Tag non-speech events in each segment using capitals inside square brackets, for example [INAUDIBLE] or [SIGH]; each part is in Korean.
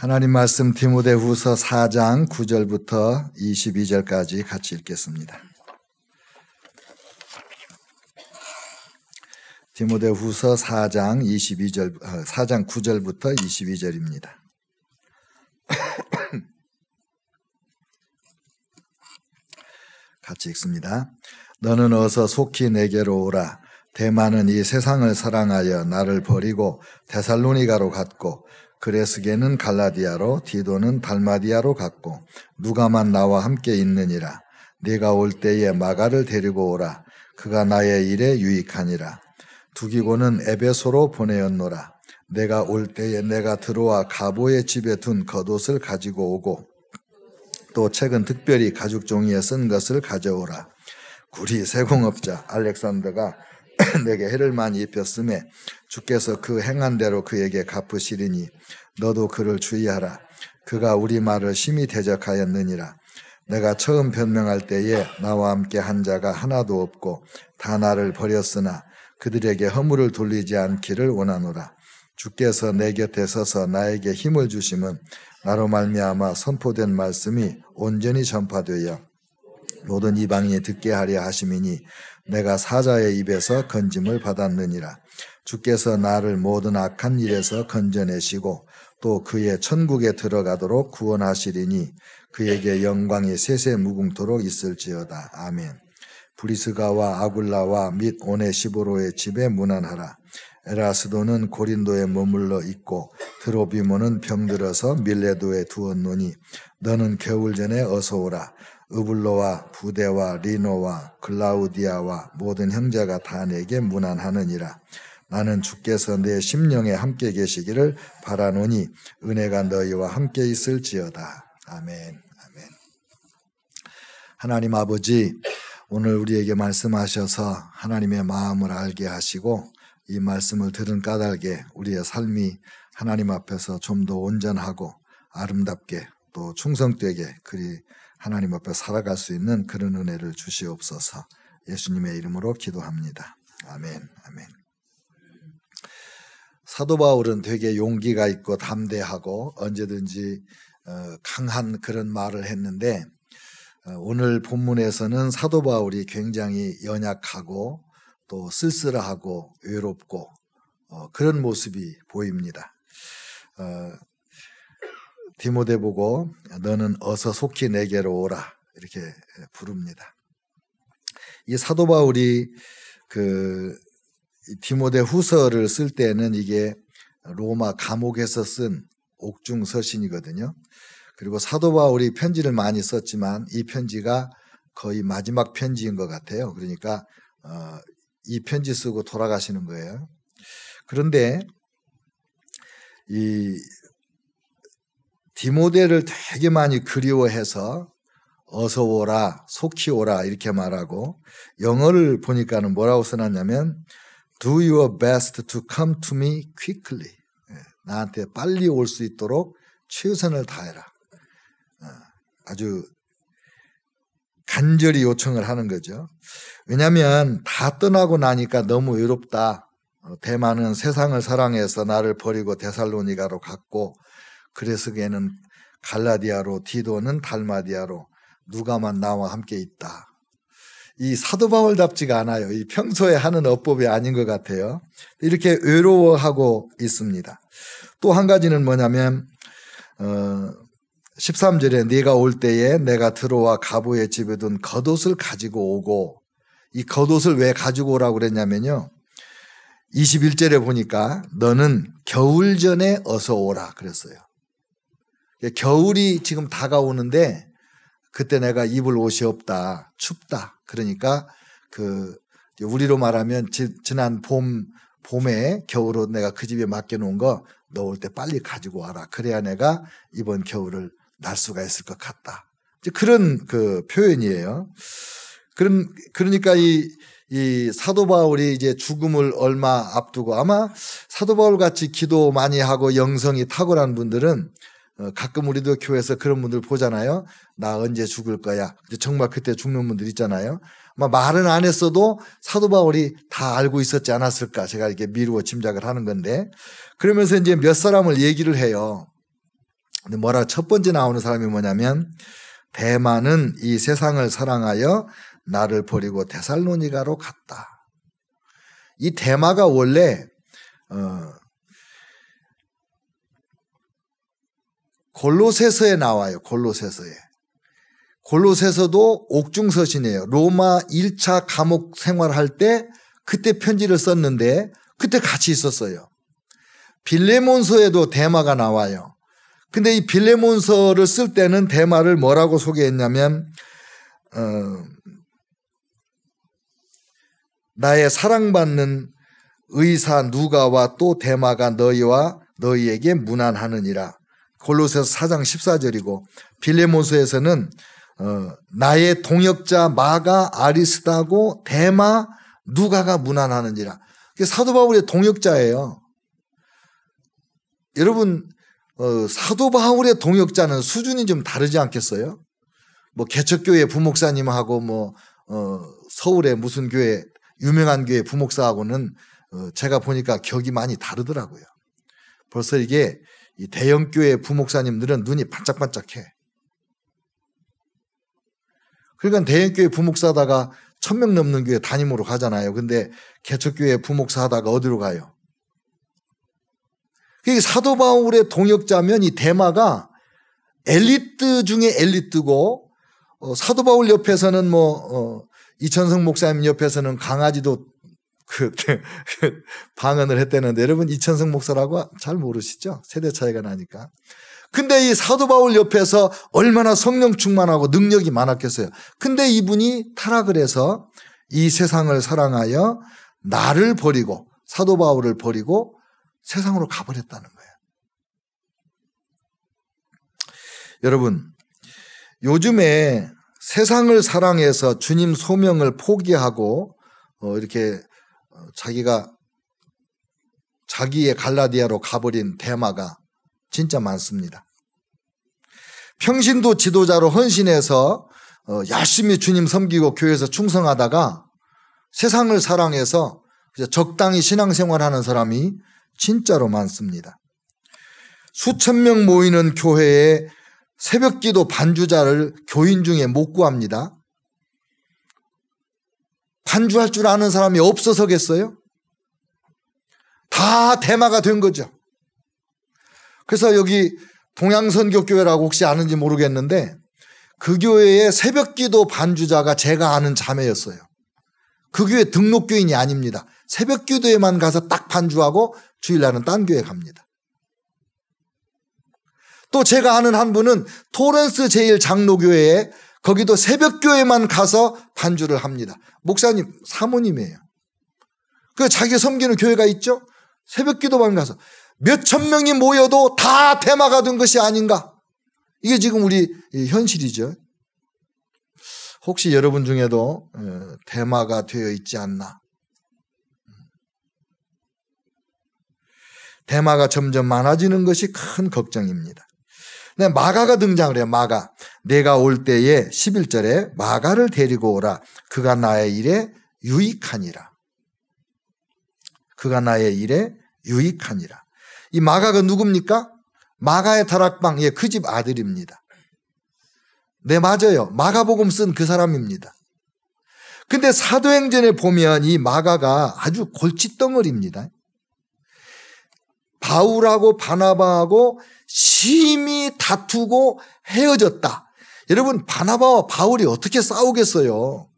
하나님 말씀 디모데후서 4장 9절부터 22절까지 같이 읽겠습니다. 디모데후서 4장 22절 4장 9절부터 22절입니다. 같이 읽습니다. 너는 어서 속히 내게로 오라. 대만은 이 세상을 사랑하여 나를 버리고 데살로니가로 갔고 그레스게는 갈라디아로 디도는 달마디아로 갔고 누가만 나와 함께 있느니라 네가 올 때에 마가를 데리고 오라 그가 나의 일에 유익하니라 두기고는 에베소로 보내었노라 내가 올 때에 내가 들어와 가보의 집에 둔 겉옷을 가지고 오고 또 책은 특별히 가죽 종이에 쓴 것을 가져오라. 구리 세공업자 알렉산더가 [COUGHS] 내게 해를 많이 입혔음에 주께서 그 행한 대로 그에게 갚으시리니 너도 그를 주의하라 그가 우리 말을 심히 대적하였느니라 내가 처음 변명할 때에 나와 함께 한 자가 하나도 없고 다 나를 버렸으나 그들에게 허물을 돌리지 않기를 원하노라 주께서 내 곁에 서서 나에게 힘을 주심은 나로 말미암아 선포된 말씀이 온전히 전파되어 모든 이방인이 듣게 하려 하심이니 내가 사자의 입에서 건짐을 받았느니라. 주께서 나를 모든 악한 일에서 건져내시고 또 그의 천국에 들어가도록 구원하시리니 그에게 영광이 세세 무궁토록 있을지어다. 아멘. 브리스가와 아굴라와 및 오네시보로의 집에 문안하라. 에라스도는 고린도에 머물러 있고 드로비모는 병들어서 밀레도에 두었노니 너는 겨울 전에 어서 오라. 의블로와 부대와 리노와 글라우디아와 모든 형제가 다 내게 무난하느니라 나는 주께서 내 심령에 함께 계시기를 바라노니 은혜가 너희와 함께 있을지어다. 아멘. 아멘. 하나님 아버지 오늘 우리에게 말씀하셔서 하나님의 마음을 알게 하시고 이 말씀을 들은 까닭에 우리의 삶이 하나님 앞에서 좀 더 온전하고 아름답게 또 충성되게 그리 하나님 앞에 살아갈 수 있는 그런 은혜를 주시옵소서. 예수님의 이름으로 기도합니다. 아멘. 아멘. 사도 바울은 되게 용기가 있고 담대하고 언제든지 어, 강한 그런 말을 했는데 어, 오늘 본문에서는 사도 바울이 굉장히 연약하고 또 쓸쓸하고 외롭고 어, 그런 모습이 보입니다. 디모데 보고 너는 어서 속히 내게로 오라 이렇게 예, 부릅니다. 이 사도 바울이 그 디모데 후서를 쓸 때는 이게 로마 감옥에서 쓴 옥중 서신이거든요. 그리고 사도 바울이 편지를 많이 썼지만 이 편지가 거의 마지막 편지인 것 같아요. 그러니까 어, 이 편지 쓰고 돌아가시는 거예요. 그런데 이 디모데를 되게 많이 그리워해서 어서 오라, 속히 오라 이렇게 말하고 영어를 보니까는 뭐라고 써놨냐면 Do your best to come to me quickly. 예, 나한테 빨리 올 수 있도록 최선을 다해라. 어, 아주 간절히 요청을 하는 거죠. 왜냐하면 다 떠나고 나니까 너무 외롭다. 어, 대만은 세상을 사랑해서 나를 버리고 대살로니가로 갔고 그래서 걔는 갈라디아로 디도는 달마디아로 누가만 나와 함께 있다. 이 사도 바울답지가 않아요. 이 평소에 하는 어법이 아닌 것 같아요. 이렇게 외로워하고 있습니다. 또 한 가지는 뭐냐면 어 13절에 네가 올 때에 내가 들어와 가부의 집에 둔 겉옷을 가지고 오고 이 겉옷을 왜 가지고 오라고 그랬냐면요. 21절에 보니까 너는 겨울 전에 어서 오라 그랬어요. 예, 겨울이 지금 다가오는데 그때 내가 입을 옷이 없다. 춥다. 그러니까 그 우리로 말하면 지, 지난 봄 봄에 겨울옷 내가 그 집에 맡겨놓은 거 넣을 때 빨리 가지고 와라. 그래야 내가 이번 겨울을 날 수가 있을 것 같다. 그런 그 표현이에요. 그런 그러니까 이, 이 사도 바울이 이제 죽음을 얼마 앞두고 아마 사도 바울 같이 기도 많이 하고 영성이 탁월한 분들은 어, 가끔 우리도 교회에서 그런 분들 보잖아요. 나 언제 죽을 거야. 정말 그때 죽는 분들 있잖아요. 말은 안 했어도 사도 바울이 다 알고 있었지 않았을까. 제가 이렇게 미루어 짐작을 하는 건데. 그러면서 이제 몇 사람을 얘기를 해요. 근데 뭐라 첫 번째 나오는 사람이 뭐냐면 대만은 이 세상을 사랑하여 나를 버리고 대살로니가로 갔다. 이 대마가 원래 어, 골로세서에 나와요. 골로새서에. 골로새서도 옥중서신이에요. 로마 1차 감옥 생활할 때 그때 편지를 썼는데 그때 같이 있었어요. 빌레몬서에도 대마가 나와요. 근데 이 빌레몬서를 쓸 때는 대마를 뭐라고 소개했냐면 어, 나의 사랑받는 의사 누가와 또 대마가 너희와 너희에게 무난하느니라. 골로새서 4장 14절이고 빌레몬서에서는 어, 나의 동역자 마가 아리스다고 대마 누가가 무난하는지라. 사도 바울의 동역자예요. 여러분 어, 사도 바울의 동역자는 수준이 좀 다르지 않겠어요? 뭐 개척교회 부목사님하고 뭐 어, 서울의 무슨 교회 유명한 교회 부목사하고는 어, 제가 보니까 격이 많이 다르더라고요. 벌써 이게 이 대형교회 부목사님들은 눈이 반짝반짝해. 그러니까 대형교회 부목사다가 천명 넘는 교회 담임으로 가잖아요. 근데 개척교회 부목사하다가 어디로 가요? 그게 사도 바울의 동역자면 이 대마가 엘리트 중에 엘리트고 어, 사도 바울 옆에서는 뭐 어, 이천성 목사님 옆에서는 강아지도 그, [LAUGHS] 그 방언을 했다는데 여러분 이천성 목사라고 잘 모르시죠? 세대 차이가 나니까. 근데 이 사도 바울 옆에서 얼마나 성령 충만하고 능력이 많았겠어요. 근데 이분이 타락을 해서 이 세상을 사랑하여 나를 버리고 사도 바울을 버리고 세상으로 가버렸다는 거예요. 여러분, 요즘에 세상을 사랑해서 주님 소명을 포기하고 어, 이렇게 어, 자기가 자기의 갈라디아로 가버린 대마가 진짜 많습니다. 평신도 지도자로 헌신해서 어, 열심히 주님 섬기고 교회에서 충성하다가 세상을 사랑해서 적당히 신앙생활하는 사람이 진짜로 많습니다. 수천 명 모이는 교회에 새벽기도 반주자를 교인 중에 못 구합니다. 반주할 줄 아는 사람이 없어서겠어요? 다 대마가 된 거죠. 그래서 여기 동양선교교회라고 혹시 아는지 모르겠는데 그 교회의 새벽 기도 반주자가 제가 아는 자매였어요. 그 교회 등록교인이 아닙니다. 새벽 기도에만 가서 딱 반주하고 주일날은 딴 교회 갑니다. 또 제가 아는 한 분은 토렌스 제일 장로교회에 거기도 새벽교회만 가서 반주를 합니다. 목사님, 사모님이에요. 그 자기 섬기는 교회가 있죠? 새벽 기도만 가서 몇 천 명이 모여도 다 대마가 된 것이 아닌가? 이게 지금 우리 현실이죠. 혹시 여러분 중에도 대마가 되어 있지 않나? 대마가 점점 많아지는 것이 큰 걱정입니다. 근데 네, 마가가 등장을 해요. 마가. 내가 올 때에 11절에 마가를 데리고 오라. 그가 나의 일에 유익하니라. 그가 나의 일에 유익하니라. 이 마가가 누굽니까? 마가의 다락방, 예, 그 집 아들입니다. 네, 맞아요. 마가복음 쓴 그 사람입니다. 근데 사도행전에 보면 이 마가가 아주 골칫덩어리입니다. 바울하고 바나바하고 심히 다투고 헤어졌다. 여러분, 바나바와 바울이 어떻게 싸우겠어요?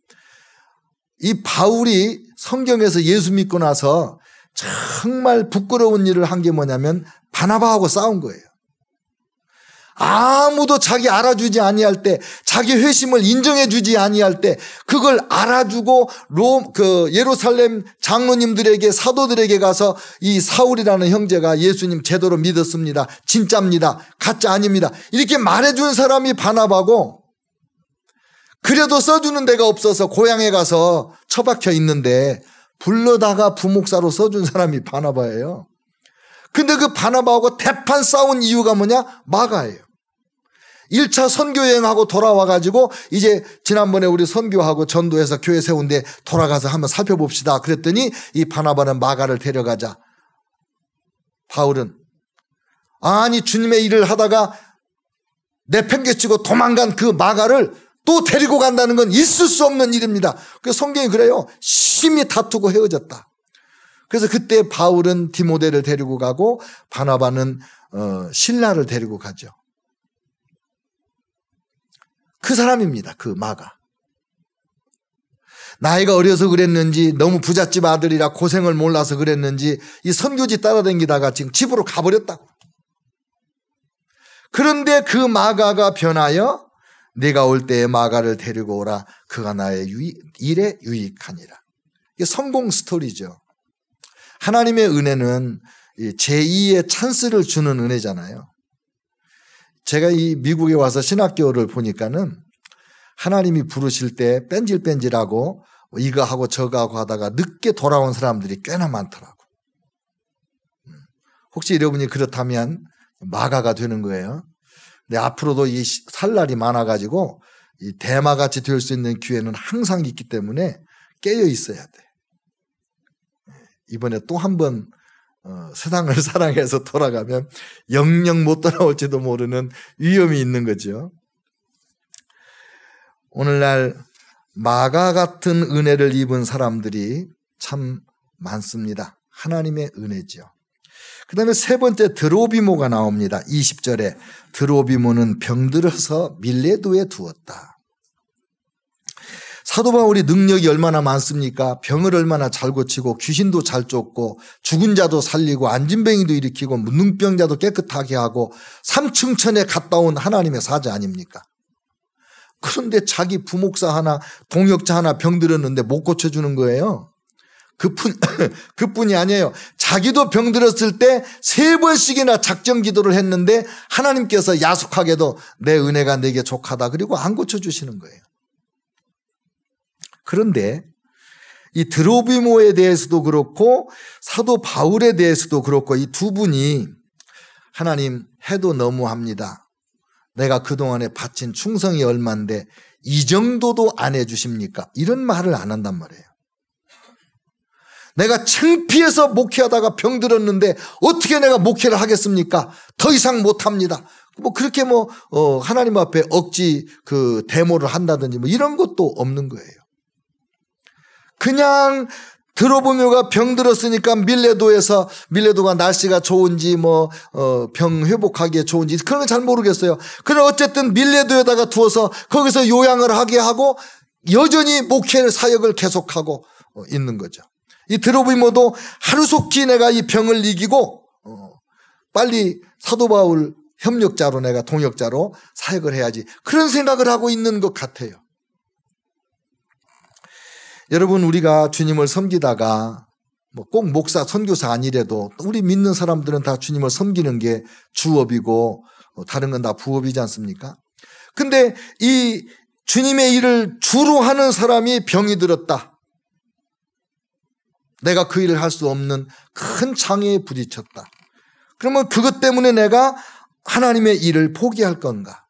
이 바울이 성경에서 예수 믿고 나서 정말 부끄러운 일을 한 게 뭐냐면 바나바하고 싸운 거예요. 아무도 자기 알아주지 아니할 때 자기 회심을 인정해 주지 아니할 때 그걸 알아주고 로그 예루살렘 장로님들에게 사도들에게 가서 이 사울이라는 형제가 예수님 제대로 믿었습니다. 진짜입니다. 가짜 아닙니다. 이렇게 말해 준 사람이 반합하고 그래도 써주는 데가 없어서 고향에 가서 처박혀 있는데 불러다가 부목사로 써준 사람이 바나바예요. 근데 그 바나바하고 대판 싸운 이유가 뭐냐? 마가예요. 1차 선교 여행하고 돌아와 가지고 이제 지난번에 우리 선교하고 전도해서 교회 세운 데 돌아가서 한번 살펴봅시다. 그랬더니 이 바나바는 마가를 데려가자. 바울은 아니 주님의 일을 하다가 내팽개치고 도망간 그 마가를 또 데리고 간다는 건 있을 수 없는 일입니다. 그 성경이 그래요. 심히 다투고 헤어졌다. 그래서 그때 바울은 디모데를 데리고 가고 바나바는 어, 신라를 데리고 가죠. 그 사람입니다. 그 마가. 나이가 어려서 그랬는지 너무 부잣집 아들이라 고생을 몰라서 그랬는지 이 선교지 따라다니다가 지금 집으로 가버렸다고. 그런데 그 마가가 변하여 내가 올 때에 마가를 데리고 오라 그가 나의 유익, 일에 유익하니라. 이게 성공 스토리죠. 하나님의 은혜는 제2의 찬스를 주는 은혜잖아요. 제가 이 미국에 와서 신학교를 보니까는 하나님이 부르실 때 뺀질뺀질하고 이거 하고 저거 하고 하다가 늦게 돌아온 사람들이 꽤나 많더라고. 음. 혹시 여러분이 그렇다면 마가가 되는 거예요. 근데 앞으로도 이살 날이 많아가지고 이 대마같이 될 수 있는 기회는 항상 있기 때문에 깨어 있어야 돼. 예, 이번에 또한번 어, 세상을 [LAUGHS] 사랑해서 돌아가면 영영 못 돌아올지도 모르는 위험이 있는 거죠. 오늘날 마가 같은 은혜를 입은 사람들이 참 많습니다. 하나님의 은혜죠. 그 다음에 세 번째 드로비모가 나옵니다. 20절에 드로비모는 병들어서 밀레도에 두었다. 사도 바울이 능력이 얼마나 많습니까? 병을 얼마나 잘 고치고 귀신도 잘 쫓고 죽은 자도 살리고 안진뱅이도 일으키고 무능병자도 뭐 깨끗하게 하고 삼층천에 갔다 온 하나님의 사자 아닙니까? 그런데 자기 부목사 하나 동역자 하나 병들었는데 못 고쳐주는 거예요. 그뿐 [LAUGHS] 그뿐이 아니에요. 자기도 병들었을 때 세 번씩이나 작정 기도를 했는데 하나님께서 야속하게도 내 은혜가 내게 족하다 그리고 안 고쳐 주시는 거예요. 그런데 이 드로비모에 대해서도 그렇고 사도 바울에 대해서도 그렇고 이 두 분이 하나님 해도 너무합니다. 내가 그동안에 바친 충성이 얼만데 이 정도도 안 해주십니까? 이런 말을 안 한단 말이에요. 내가 창피해서 목회하다가 병들었는데 어떻게 내가 목회를 하겠습니까? 더 이상 못합니다. 뭐 그렇게 뭐 어, 하나님 앞에 억지 그 데모를 한다든지 뭐 이런 것도 없는 거예요. 그냥 들어보며가 병들었으니까 밀레도에서 밀레도가 날씨가 좋은지 뭐병 어 회복하기에 좋은지 그런 건잘 모르겠어요. 그래 어쨌든 밀레도에다가 두어서 거기서 요양을 하게 하고 여전히 목회 사역을 계속하고 어, 있는 거죠. 이 드로비모도 하루속히 내가 이 병을 이기고 어 빨리 사도 바울 협력자로 내가 동역자로 사역을 해야지 그런 생각을 하고 있는 것 같아요. 여러분 우리가 주님을 섬기다가 뭐꼭 목사, 선교사 아니래도 우리 믿는 사람들은 다 주님을 섬기는 게 주업이고 뭐 다른 건 다 부업이지 않습니까? 근데 이 주님의 일을 주로 하는 사람이 병이 들었다. 내가 그 일을 할 수 없는 큰 장애에 부딪혔다. 그러면 그것 때문에 내가 하나님의 일을 포기할 건가?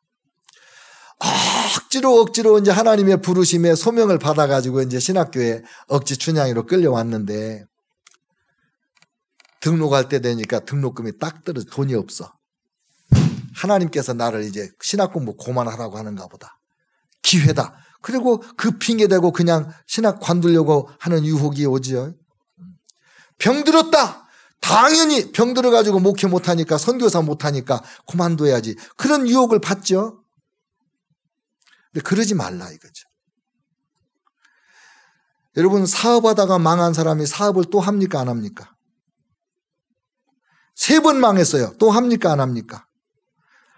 억지로 억지로 이제 하나님의 부르심에 소명을 받아가지고 이제 신학교에 억지 춘향이로 끌려왔는데 등록할 때 되니까 등록금이 딱 떨어져 돈이 없어. 하나님께서 나를 이제 신학 공부 고만하라고 하는가 보다. 기회다. 그리고 그 핑계 대고 그냥 신학 관두려고 하는 유혹이 오지요. 병들었다. 당연히 병들어가지고 목회 못하니까 선교사 못하니까 그만둬야지. 그런 유혹을 받죠. 근데 그러지 말라 이거죠. 여러분 사업하다가 망한 사람이 사업을 또 합니까 안 합니까? 세 번 망했어요. 또 합니까 안 합니까?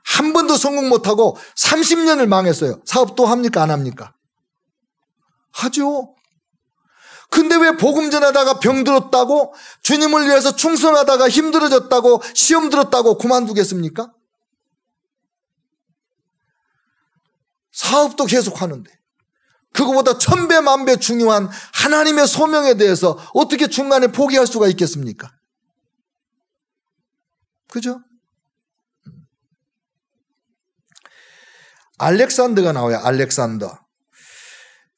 한 번도 성공 못하고 30년을 망했어요. 사업 또 합니까 안 합니까? 하죠. 근데 왜 복음 전하다가 병들었다고 주님을 위해서 충성하다가 힘들어졌다고 시험 들었다고 그만두겠습니까? 사업도 계속 하는데 그거보다 천배 만배 중요한 하나님의 소명에 대해서 어떻게 중간에 포기할 수가 있겠습니까? 그죠? 알렉산더가 나와요. 알렉산더.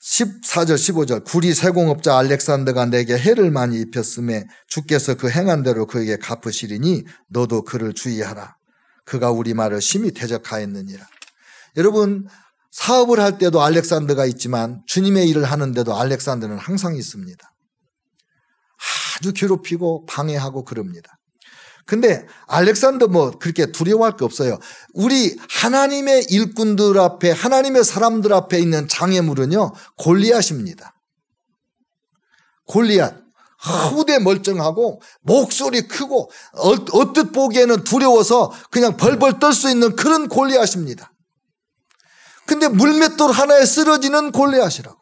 14절 15절 구리 세공업자 알렉산더가 내게 해를 많이 입혔음에 주께서 그 행한 대로 그에게 갚으시리니 너도 그를 주의하라. 그가 우리 말을 심히 대적하였느니라. 여러분 사업을 할 때도 알렉산더가 있지만 주님의 일을 하는데도 알렉산더는 항상 있습니다. 아주 괴롭히고 방해하고 그럽니다. 근데 알렉산더 뭐 그렇게 두려워할 게 없어요. 우리 하나님의 일꾼들 앞에 하나님의 사람들 앞에 있는 장애물은요 골리앗입니다. 골리앗 허대 멀쩡하고 목소리 크고 어, 뜻 보기에는 두려워서 그냥 벌벌 떨 수 있는 그런 골리앗입니다. 근데 물맷돌 하나에 쓰러지는 골리앗이라고.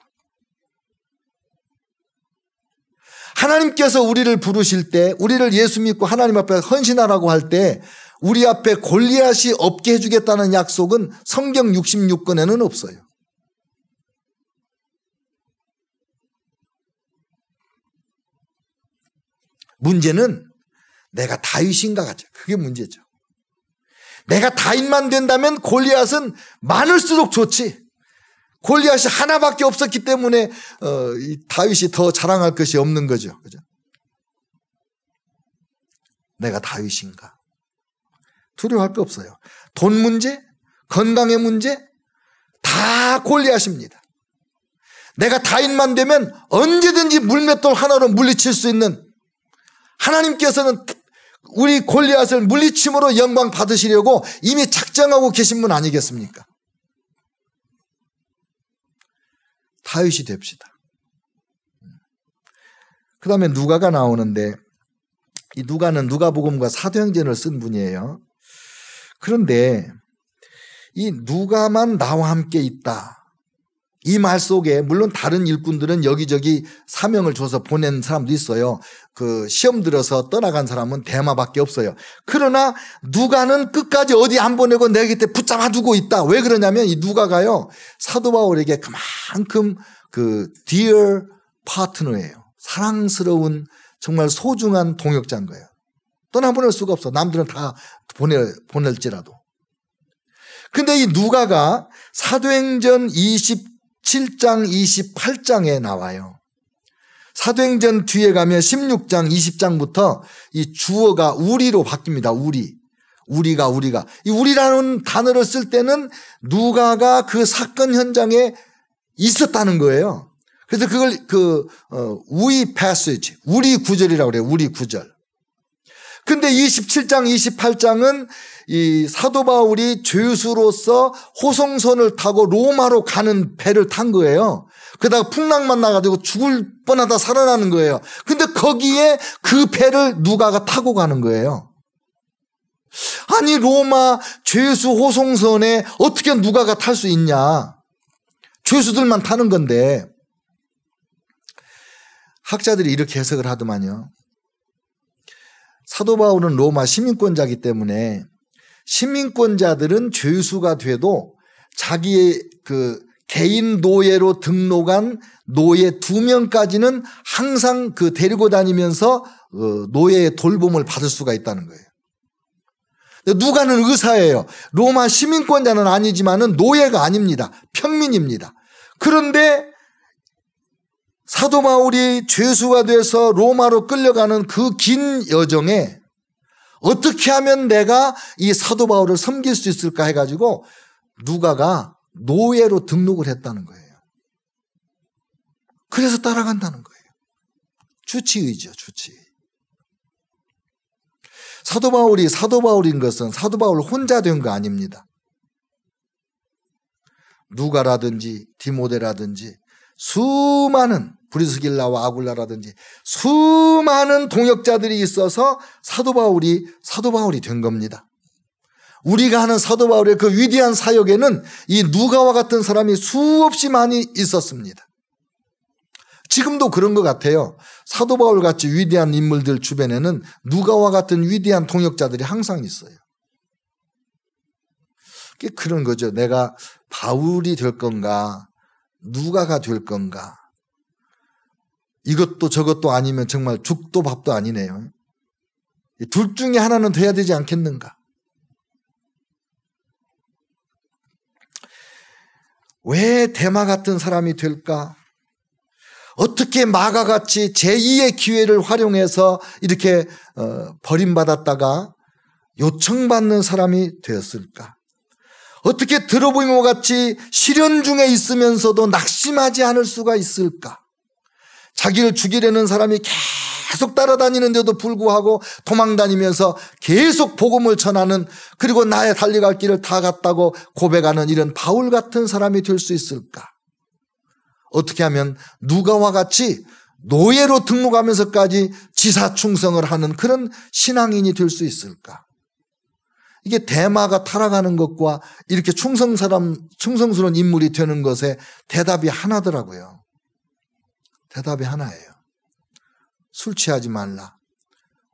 하나님께서 우리를 부르실 때, 우리를 예수 믿고 하나님 앞에 헌신하라고 할 때, 우리 앞에 골리앗이 없게 해주겠다는 약속은 성경 66권에는 없어요. 문제는 내가 다윗인가 같죠. 그게 문제죠. 내가 다인만 된다면 골리앗은 많을수록 좋지. 골리앗이 하나밖에 없었기 때문에 어, 다윗이 더 자랑할 것이 없는 거죠. 그죠? 내가 다윗인가? 두려워할 게 없어요. 돈 문제, 건강의 문제 다 골리앗입니다. 내가 다인만 되면 언제든지 물맷돌 하나로 물리칠 수 있는 하나님께서는 우리 골리앗을 물리침으로 영광 받으시려고 이미 작정하고 계신 분 아니겠습니까? 다윗이 됩시다. 그 다음에 누가가 나오는데 이 누가는 누가복음과 사도행전을 쓴 분이에요. 그런데 이 누가만 나와 함께 있다. 이말 속에 물론 다른 일꾼들은 여기저기 사명을 줘서 보낸 사람도 있어요. 그 시험 들어서 떠나간 사람은 대마밖에 없어요. 그러나 누가는 끝까지 어디 안 보내고 내 곁에 붙잡아 두고 있다. 왜 그러냐면 이 누가가요. 사도 바울에게 그만큼 그 dear 파트너예요. 사랑스러운 정말 소중한 동역자인 거예요. 떠나보낼 수가 없어. 남들은 다 보내, 보낼지라도. 근데 이 누가가 사도행전 20, 7장 28장에 나와요. 사도행전 뒤에 가면 16장 20장부터 이 주어가 우리로 바뀝니다. 우리. 우리가 우리가 이 우리라는 단어를 쓸 때는 누가가 그 사건 현장에 있었다는 거예요. 그래서 그걸 그 어, 우리 패스지 우리 구절이라고 그래요. 우리 구절. 근데 27장 28장은 이 사도 바울이 죄수로서 호송선을 타고 로마로 가는 배를 탄 거예요. 그러다가 풍랑 만나가지고 죽을 뻔하다 살아나는 거예요. 근데 거기에 그 배를 누가가 타고 가는 거예요. 아니, 로마 죄수 호송선에 어떻게 누가가 탈 수 있냐. 죄수들만 타는 건데. 학자들이 이렇게 해석을 하더만요. 사도 바울은 로마 시민권자기 때문에 시민권자들은 죄수가 돼도 자기의 그 개인 노예로 등록한 노예 두 명까지는 항상 그 데리고 다니면서 어, 노예의 돌봄을 받을 수가 있다는 거예요. 누가는 의사예요. 로마 시민권자는 아니지만은 노예가 아닙니다. 평민입니다. 그런데 사도 마울이 죄수가 돼서 로마로 끌려가는 그 긴 여정에 어떻게 하면 내가 이 사도 바울을 섬길 수 있을까 해가지고 누가가 노예로 등록을 했다는 거예요. 그래서 따라간다는 거예요. 주치의죠, 주치의. 사도 바울이 사도 바울인 것은 사도 바울 혼자 된 거 아닙니다. 누가라든지 디모데라든지 수많은 브리스길라와 아굴라라든지 수많은 동역자들이 있어서 사도 바울이 사도 바울이 된 겁니다. 우리가 하는 사도 바울의 그 위대한 사역에는 이 누가와 같은 사람이 수없이 많이 있었습니다. 지금도 그런 것 같아요. 사도 바울 같이 위대한 인물들 주변에는 누가와 같은 위대한 통역자들이 항상 있어요. 그게 그런 거죠. 내가 바울이 될 건가, 누가가 될 건가? 이것도 저것도 아니면 정말 죽도 밥도 아니네요. 둘 중에 하나는 돼야 되지 않겠는가? 왜 대마 같은 사람이 될까? 어떻게 마가같이 제2의 기회를 활용해서 이렇게 어, 버림받았다가 요청받는 사람이 되었을까? 어떻게 들어보인 것 같이 시련 중에 있으면서도 낙심하지 않을 수가 있을까? 자기를 죽이려는 사람이 계속 따라다니는데도 불구하고 도망다니면서 계속 복음을 전하는 그리고 나의 달려갈 길을 다 갔다고 고백하는 이런 바울 같은 사람이 될 수 있을까? 어떻게 하면 누가와 같이 노예로 등록하면서까지 지사충성을 하는 그런 신앙인이 될 수 있을까? 이게 대마가 타락하는 것과 이렇게 충성 사람, 충성스러운 인물이 되는 것에 대답이 하나더라고요. 대답이 하나예요. 술 취하지 말라.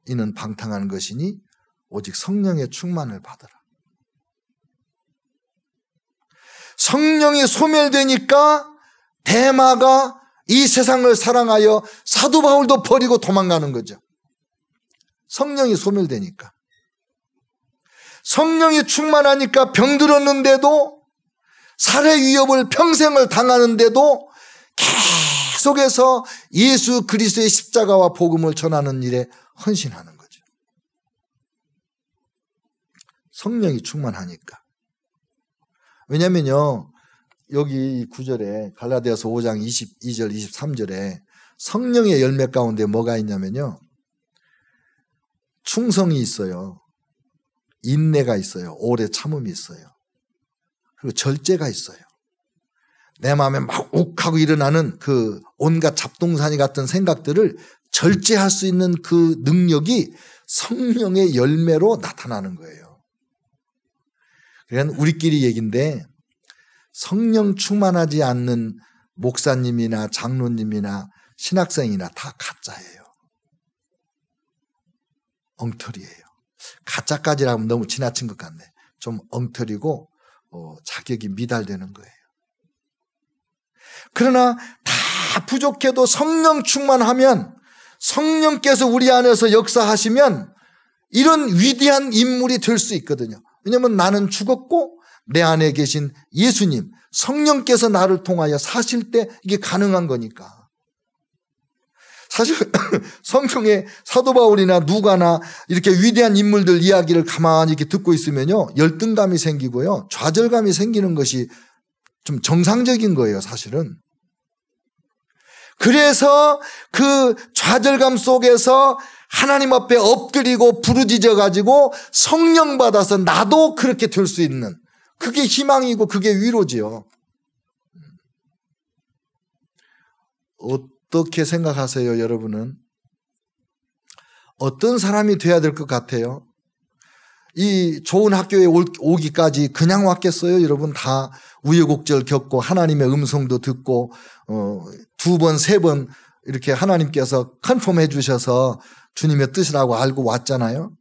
이는 방탕한 것이니 오직 성령의 충만을 받으라. 성령이 소멸되니까 대마가 이 세상을 사랑하여 사도 바울도 버리고 도망가는 거죠. 성령이 소멸되니까. 성령이 충만하니까 병들었는데도 살해 위협을 평생을 당하는데도 계속해서 예수 그리스도의 십자가와 복음을 전하는 일에 헌신하는 거죠. 성령이 충만하니까. 왜냐면요. 여기 구절에 갈라디아서 5장 22절 23절에 성령의 열매 가운데 뭐가 있냐면요. 충성이 있어요. 인내가 있어요. 오래 참음이 있어요. 그리고 절제가 있어요. 내 마음에 막 욱하고 일어나는 그 온갖 잡동사니 같은 생각들을 절제할 수 있는 그 능력이 성령의 열매로 나타나는 거예요. 그러 우리끼리 얘긴데 성령 충만하지 않는 목사님이나 장로님이나 신학생이나 다 가짜예요. 엉터리예요. 가짜까지라 면 너무 지나친 것 같네. 좀 엉터리고 어, 자격이 미달되는 거예요. 그러나 다 부족해도 성령 충만하면 성령께서 우리 안에서 역사하시면 이런 위대한 인물이 될 수 있거든요. 왜냐하면 나는 죽었고 내 안에 계신 예수님 성령께서 나를 통하여 사실 때 이게 가능한 거니까. 사실 [COUGHS] 성경의 사도 바울이나 누가나 이렇게 위대한 인물들 이야기를 가만히 이렇게 듣고 있으면요. 열등감이 생기고요. 좌절감이 생기는 것이 좀 정상적인 거예요, 사실은. 그래서 그 좌절감 속에서 하나님 앞에 엎드리고 부르짖어 가지고 성령 받아서 나도 그렇게 될 수 있는 그게 희망이고 그게 위로지요. 어떻게 생각하세요, 여러분은? 어떤 사람이 돼야 될 것 같아요? 이 좋은 학교에 오기까지 그냥 왔겠어요? 여러분 다 우여곡절 겪고 하나님의 음성도 듣고 어, 두 번, 세 번 이렇게 하나님께서 컨펌해 주셔서 주님의 뜻이라고 알고 왔잖아요.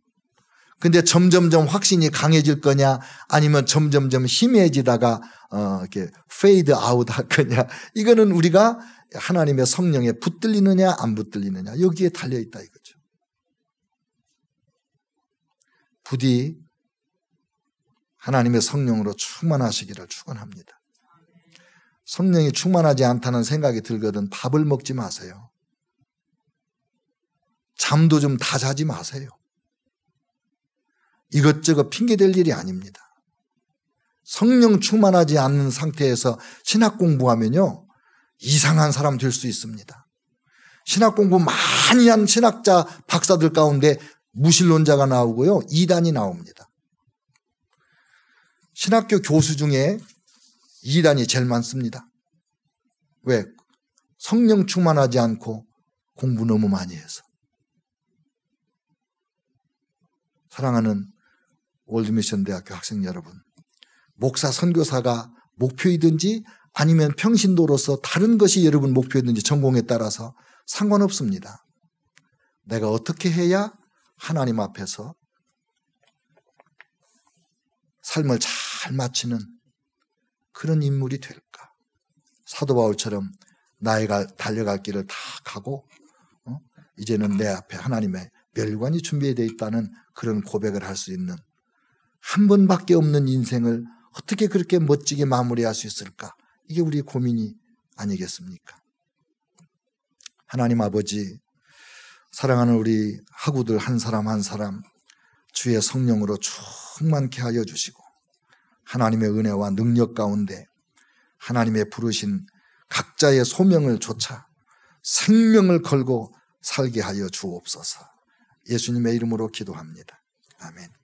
근데 점점점 확신이 강해질 거냐 아니면 점점점 희미해지다가 어, 이렇게 페이드 아웃 할 거냐 이거는 우리가 하나님의 성령에 붙들리느냐 안 붙들리느냐 여기에 달려 있다 이거죠. 부디 하나님의 성령으로 충만하시기를 축원합니다. 성령이 충만하지 않다는 생각이 들거든 밥을 먹지 마세요. 잠도 좀 다 자지 마세요. 이것저것 핑계될 일이 아닙니다. 성령 충만하지 않는 상태에서 신학 공부하면요. 이상한 사람 될 수 있습니다. 신학 공부 많이 한 신학자 박사들 가운데 무신론자가 나오고요. 이단이 나옵니다. 신학교 교수 중에 이단이 제일 많습니다. 왜? 성령 충만하지 않고 공부 너무 많이 해서. 사랑하는 올드미션 대학교 학생 여러분, 목사 선교사가 목표이든지 아니면 평신도로서 다른 것이 여러분 목표였는지 전공에 따라서 상관없습니다. 내가 어떻게 해야 하나님 앞에서 삶을 잘 마치는 그런 인물이 될까? 사도 바울처럼 나의 달려갈 길을 다 가고 어? 이제는 내 앞에 하나님의 멸관이 준비되어 있다는 그런 고백을 할 수 있는 한 번밖에 없는 인생을 어떻게 그렇게 멋지게 마무리할 수 있을까? 이게 우리의 고민이 아니겠습니까? 하나님 아버지, 사랑하는 우리 학우들 한 사람 한 사람 주의 성령으로 충만케 하여 주시고 하나님의 은혜와 능력 가운데 하나님의 부르신 각자의 소명을 조차 생명을 걸고 살게 하여 주옵소서. 예수님의 이름으로 기도합니다. 아멘.